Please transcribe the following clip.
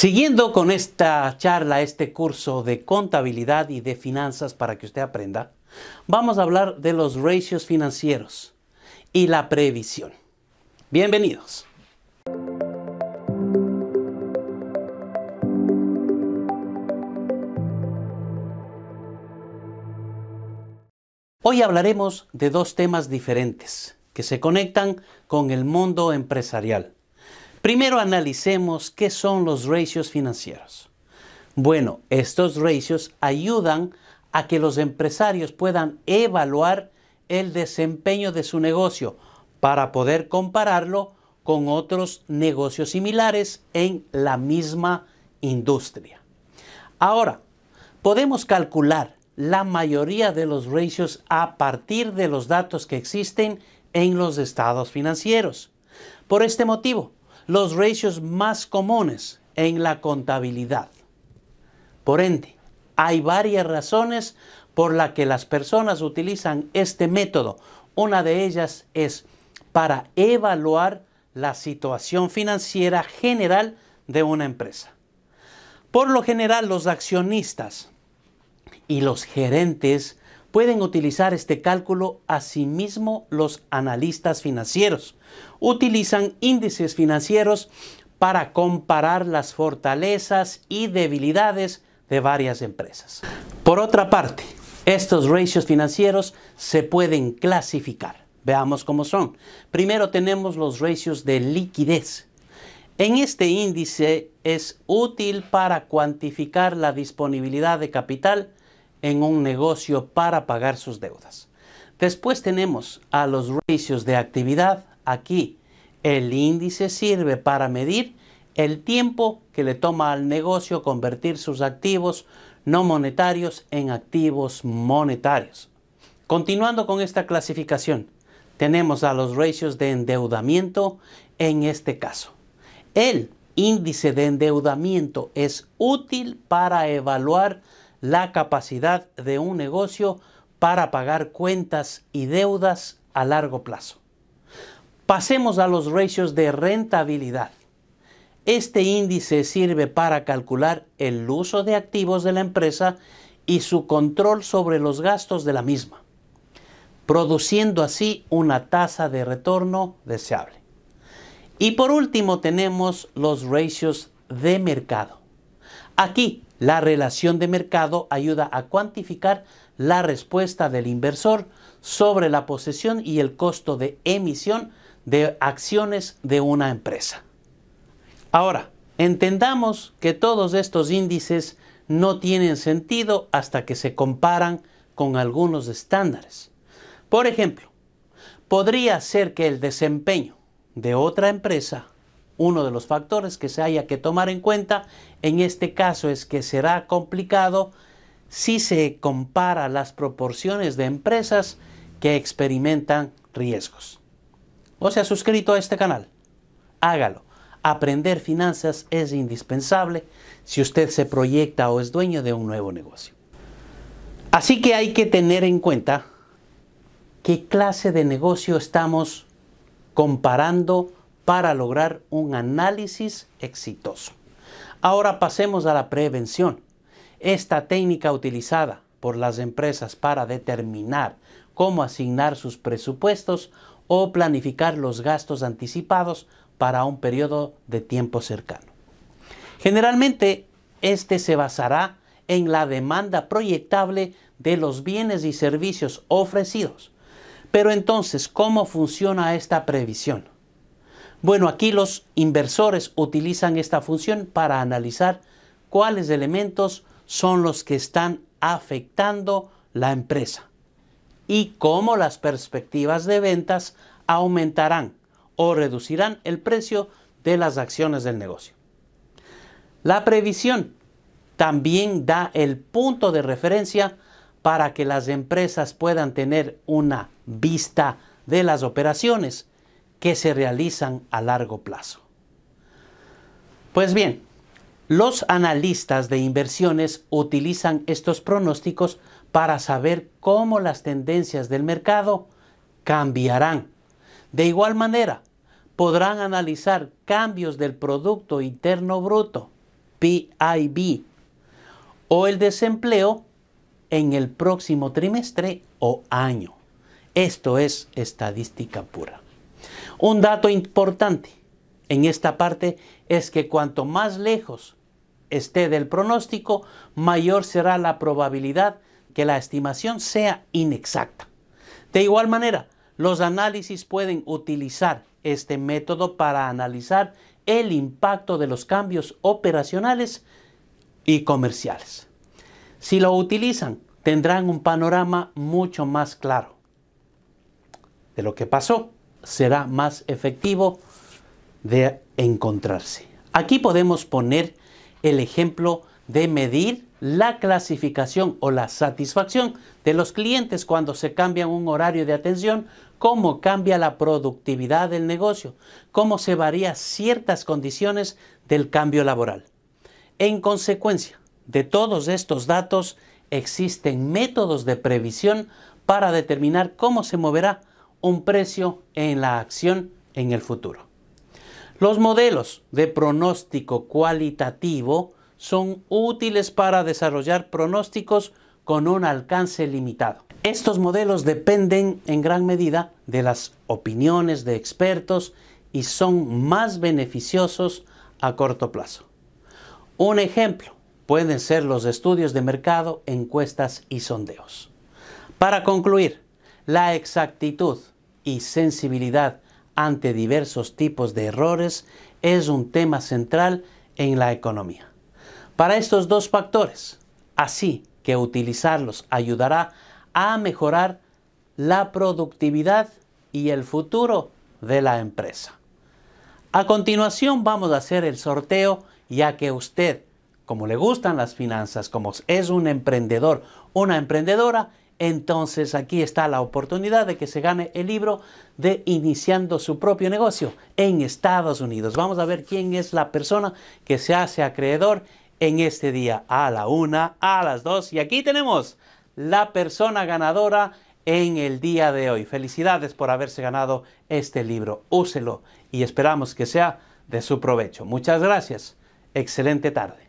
Siguiendo con esta charla, este curso de contabilidad y de finanzas para que usted aprenda, vamos a hablar de los ratios financieros y la previsión. Bienvenidos. Hoy hablaremos de dos temas diferentes que se conectan con el mundo empresarial. Primero analicemos qué son los ratios financieros. Bueno, estos ratios ayudan a que los empresarios puedan evaluar el desempeño de su negocio para poder compararlo con otros negocios similares en la misma industria. Ahora, podemos calcular la mayoría de los ratios a partir de los datos que existen en los estados financieros. Por este motivo, los ratios más comunes en la contabilidad. Por ende, hay varias razones por las que las personas utilizan este método. Una de ellas es para evaluar la situación financiera general de una empresa. Por lo general, los accionistas y los gerentes pueden utilizar este cálculo asimismo los analistas financieros. Utilizan índices financieros para comparar las fortalezas y debilidades de varias empresas. Por otra parte, estos ratios financieros se pueden clasificar. Veamos cómo son. Primero tenemos los ratios de liquidez. En este índice es útil para cuantificar la disponibilidad de capital en un negocio para pagar sus deudas. Después tenemos a los ratios de actividad. Aquí el índice sirve para medir el tiempo que le toma al negocio convertir sus activos no monetarios en activos monetarios. Continuando con esta clasificación, tenemos a los ratios de endeudamiento en este caso. El índice de endeudamiento es útil para evaluar la capacidad de un negocio para pagar cuentas y deudas a largo plazo. Pasemos a los ratios de rentabilidad. Este índice sirve para calcular el uso de activos de la empresa y su control sobre los gastos de la misma, produciendo así una tasa de retorno deseable. Y por último tenemos los ratios de mercado. Aquí la relación de mercado ayuda a cuantificar la respuesta del inversor sobre la posesión y el costo de emisión de acciones de una empresa. Ahora, entendamos que todos estos índices no tienen sentido hasta que se comparan con algunos estándares. Por ejemplo, podría ser que el desempeño de otra empresa uno de los factores que se haya que tomar en cuenta en este caso es que será complicado si se compara las proporciones de empresas que experimentan riesgos. ¿O se ha suscrito a este canal? Hágalo. Aprender finanzas es indispensable si usted se proyecta o es dueño de un nuevo negocio. Así que hay que tener en cuenta qué clase de negocio estamos comparando para lograr un análisis exitoso. Ahora pasemos a la prevención. Esta técnica utilizada por las empresas para determinar cómo asignar sus presupuestos o planificar los gastos anticipados para un periodo de tiempo cercano. Generalmente, este se basará en la demanda proyectable de los bienes y servicios ofrecidos. Pero entonces, ¿cómo funciona esta previsión? Bueno, aquí los inversores utilizan esta función para analizar cuáles elementos son los que están afectando la empresa y cómo las perspectivas de ventas aumentarán o reducirán el precio de las acciones del negocio. La previsión también da el punto de referencia para que las empresas puedan tener una vista de las operaciones que se realizan a largo plazo. Pues bien, los analistas de inversiones utilizan estos pronósticos para saber cómo las tendencias del mercado cambiarán. De igual manera, podrán analizar cambios del Producto Interno Bruto, PIB, o el desempleo en el próximo trimestre o año. Esto es estadística pura. Un dato importante en esta parte es que cuanto más lejos esté del pronóstico, mayor será la probabilidad que la estimación sea inexacta. De igual manera, los análisis pueden utilizar este método para analizar el impacto de los cambios operacionales y comerciales. Si lo utilizan, tendrán un panorama mucho más claro de lo que pasó será más efectivo de encontrarse. Aquí podemos poner el ejemplo de medir la clasificación o la satisfacción de los clientes cuando se cambia un horario de atención, cómo cambia la productividad del negocio, cómo se varían ciertas condiciones del cambio laboral. En consecuencia de todos estos datos, existen métodos de previsión para determinar cómo se moverá un precio en la acción en el futuro. Los modelos de pronóstico cualitativo son útiles para desarrollar pronósticos con un alcance limitado. Estos modelos dependen en gran medida de las opiniones de expertos y son más beneficiosos a corto plazo. Un ejemplo pueden ser los estudios de mercado, encuestas y sondeos. Para concluir, la exactitud y sensibilidad ante diversos tipos de errores es un tema central en la economía. Para estos dos factores, así que utilizarlos ayudará a mejorar la productividad y el futuro de la empresa. A continuación vamos a hacer el sorteo ya que usted, como le gustan las finanzas, como es un emprendedor, una emprendedora, entonces aquí está la oportunidad de que se gane el libro de iniciando su propio negocio en Estados Unidos. Vamos a ver quién es la persona que se hace acreedor en este día a la una, a las dos. Y aquí tenemos la persona ganadora en el día de hoy. Felicidades por haberse ganado este libro. Úselo y esperamos que sea de su provecho. Muchas gracias. Excelente tarde.